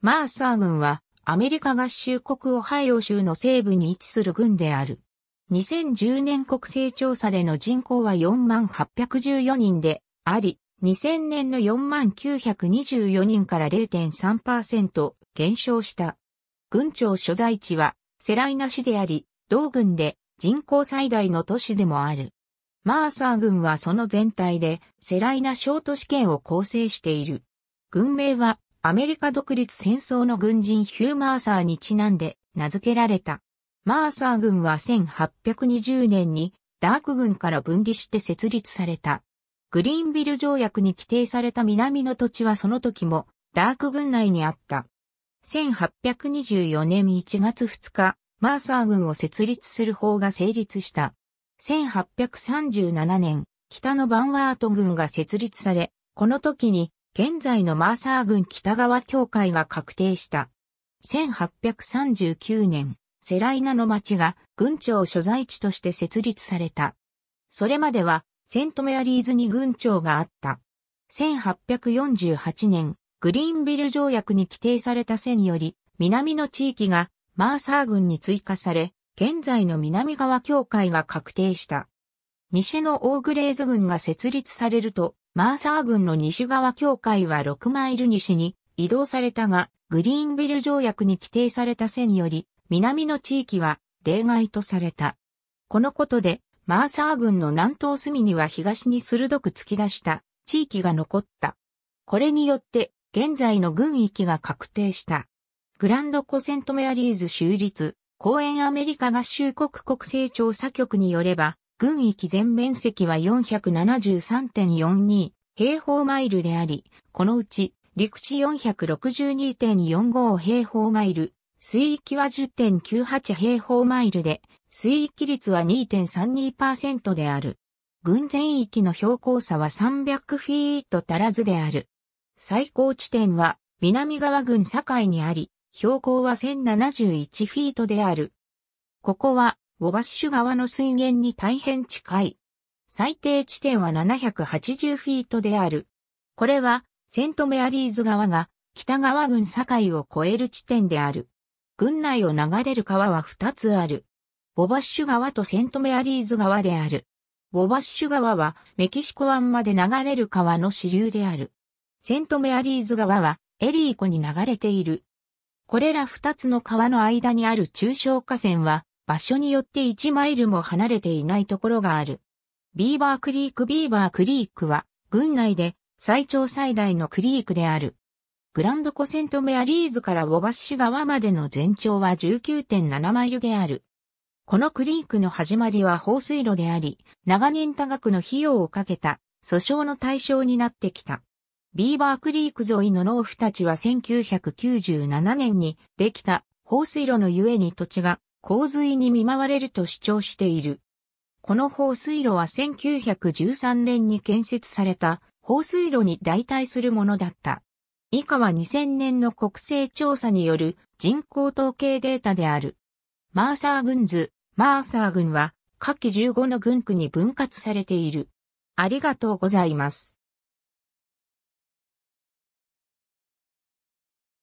マーサー軍はアメリカ合衆国オハイオ州の西部に位置する軍である。2010年国勢調査での人口は4万814人であり、2000年の4万924人から0.3%減少した。軍庁所在地はセライナ市であり、同軍で人口最大の都市でもある。マーサー軍はその全体でセライナ小都市圏を構成している。軍名はアメリカ独立戦争の軍人ヒュー・マーサーにちなんで名付けられた。マーサー軍は1820年にダーク軍から分離して設立された。グリーンビル条約に規定された南の土地はその時もダーク軍内にあった。1824年1月2日、マーサー軍を設立する法が成立した。1837年、北のバンワート軍が設立され、この時に現在のマーサー郡北側教会が確定した。1839年、セライナの町が郡庁所在地として設立された。それまではセントメアリーズに郡庁があった。1848年、グリーンビル条約に規定された線より、南の地域がマーサー郡に追加され、現在の南側教会が確定した。西のオーグレーズ郡が設立されると、マーサー軍の西側境界は6マイル西に移動されたが、グリーンビル条約に規定された線より、南の地域は例外とされた。このことで、マーサー軍の南東隅には東に鋭く突き出した地域が残った。これによって、現在の軍域が確定した。グランドコセントメアリーズ州立、公園アメリカ合衆国国勢調査局によれば、軍域全面積は473.42平方マイルであり、このうち陸地462.45平方マイル、水域は10.98平方マイルで、水域率は2.32%である。軍全域の標高差は300フィート足らずである。最高地点は南側軍境にあり、標高は1071フィートである。ここはウォバッシュ川の水源に大変近い。最低地点は780フィートである。これは、セントメアリーズ川が北川郡境を越える地点である。郡内を流れる川は2つある。ボバッシュ川とセントメアリーズ川である。ボバッシュ川はメキシコ湾まで流れる川の支流である。セントメアリーズ川はエリー湖に流れている。これら2つの川の間にある中小河川は場所によって1マイルも離れていないところがある。ビーバークリークビーバークリークは、郡内で最長最大のクリークである。グランドコセントメアリーズからウォバッシュ川までの全長は19.7マイルである。このクリークの始まりは放水路であり、長年多額の費用をかけた訴訟の対象になってきた。ビーバークリーク沿いの農夫たちは1997年にできた放水路のゆえに土地が洪水に見舞われると主張している。この放水路は1913年に建設された放水路に代替するものだった。以下は2000年の国勢調査による人口統計データである。マーサー軍図、マーサー軍は下記15の軍区に分割されている。ありがとうございます。